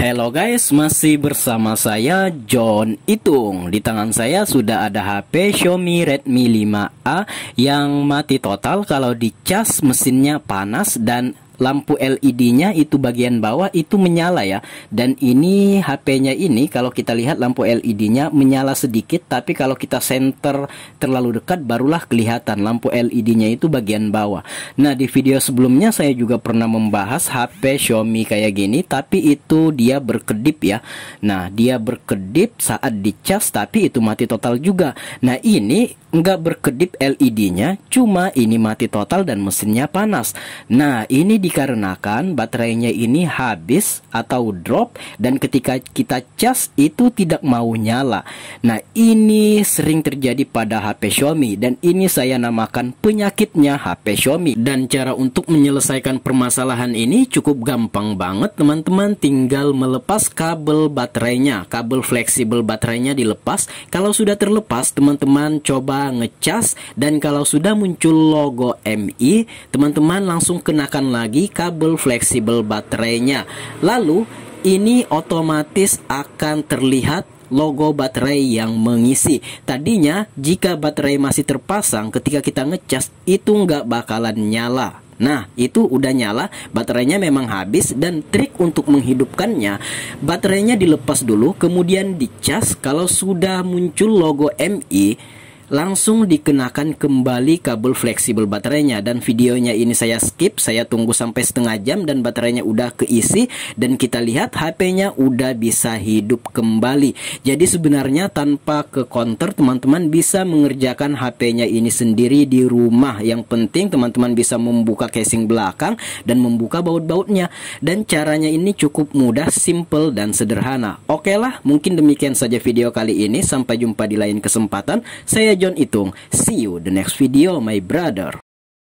Hello guys, masih bersama saya John Itung. Di tangan saya sudah ada HP Xiaomi Redmi 5A yang mati total kalau dicas mesinnya panas dan lampu LED-nya itu bagian bawah itu menyala ya. Dan ini HP-nya ini kalau kita lihat lampu LED-nya menyala sedikit tapi kalau kita center terlalu dekat barulah kelihatan lampu LED-nya itu bagian bawah. Nah, di video sebelumnya saya juga pernah membahas HP Xiaomi kayak gini tapi itu dia berkedip ya. Nah, dia berkedip saat dicas tapi itu mati total juga. Nah, ini nggak berkedip LED-nya, cuma ini mati total dan mesinnya panas. Nah, ini di dikarenakan baterainya ini habis atau drop dan ketika kita cas itu tidak mau nyala. Nah, ini sering terjadi pada HP Xiaomi dan ini saya namakan penyakitnya HP Xiaomi. Dan cara untuk menyelesaikan permasalahan ini cukup gampang banget, teman-teman. Tinggal melepas kabel baterainya, kabel fleksibel baterainya dilepas. Kalau sudah terlepas, teman-teman coba ngecas dan kalau sudah muncul logo MI, teman-teman langsung kenakan lagi lagi kabel fleksibel baterainya. Lalu ini otomatis akan terlihat logo baterai yang mengisi. Tadinya jika baterai masih terpasang ketika kita ngecas itu nggak bakalan nyala. Nah, itu udah nyala, baterainya memang habis dan trik untuk menghidupkannya, baterainya dilepas dulu kemudian dicas kalau sudah muncul logo MI langsung dikenakan kembali kabel fleksibel baterainya dan videonya ini saya skip saya tunggu sampai setengah jam dan baterainya udah keisi dan kita lihat HP-nya udah bisa hidup kembali jadi sebenarnya tanpa ke counter teman-teman bisa mengerjakan HP-nya ini sendiri di rumah yang penting teman-teman bisa membuka casing belakang dan membuka baut-bautnya dan caranya ini cukup mudah simple dan sederhana oke lah mungkin demikian saja video kali ini sampai jumpa di lain kesempatan saya John Itung. See you the next video, my brother.